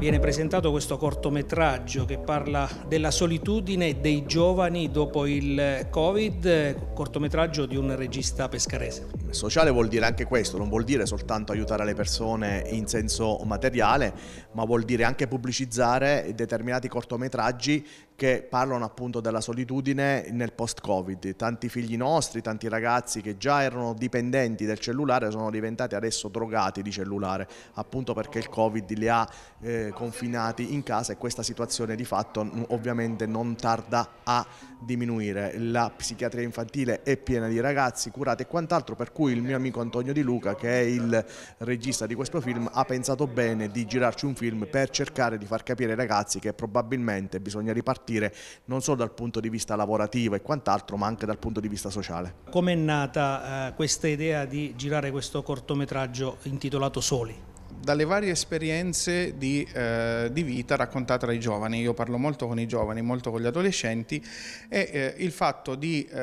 viene presentato questo cortometraggio che parla della solitudine dei giovani dopo il Covid, cortometraggio di un regista pescarese. Sociale vuol dire anche questo, non vuol dire soltanto aiutare le persone in senso materiale, ma vuol dire anche pubblicizzare determinati cortometraggi che parlano appunto della solitudine nel post-Covid. Tanti figli nostri, tanti ragazzi che già erano dipendenti del cellulare sono diventati adesso drogati di cellulare, appunto perché il Covid li ha eh, confinati in casa e questa situazione di fatto mm, ovviamente non tarda a diminuire. La psichiatria infantile è piena di ragazzi curati e quant'altro, per cui il mio amico Antonio Di Luca, che è il regista di questo film, ha pensato bene di girarci un film per cercare di far capire ai ragazzi che probabilmente bisogna ripartire partire non solo dal punto di vista lavorativo e quant'altro, ma anche dal punto di vista sociale. Come è nata eh, questa idea di girare questo cortometraggio intitolato Soli? dalle varie esperienze di, eh, di, vita raccontate dai giovani. Io parlo molto con i giovani, molto con gli adolescenti e eh, il fatto di eh,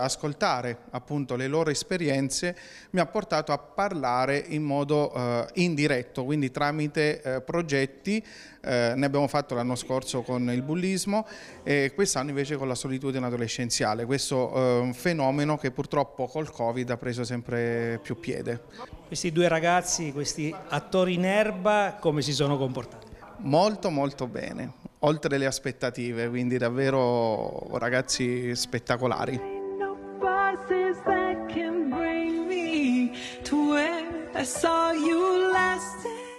ascoltare appunto le loro esperienze mi ha portato a parlare in modo eh, indiretto, quindi tramite eh, progetti. Eh, ne abbiamo fatto l'anno scorso con il bullismo e quest'anno invece con la solitudine adolescenziale. Questo è un fenomeno che purtroppo col Covid ha preso sempre più piede. Questi due ragazzi, questi attori giocatori in erba come si sono comportati? Molto molto bene, oltre le aspettative, quindi davvero ragazzi spettacolari. I saw you last day.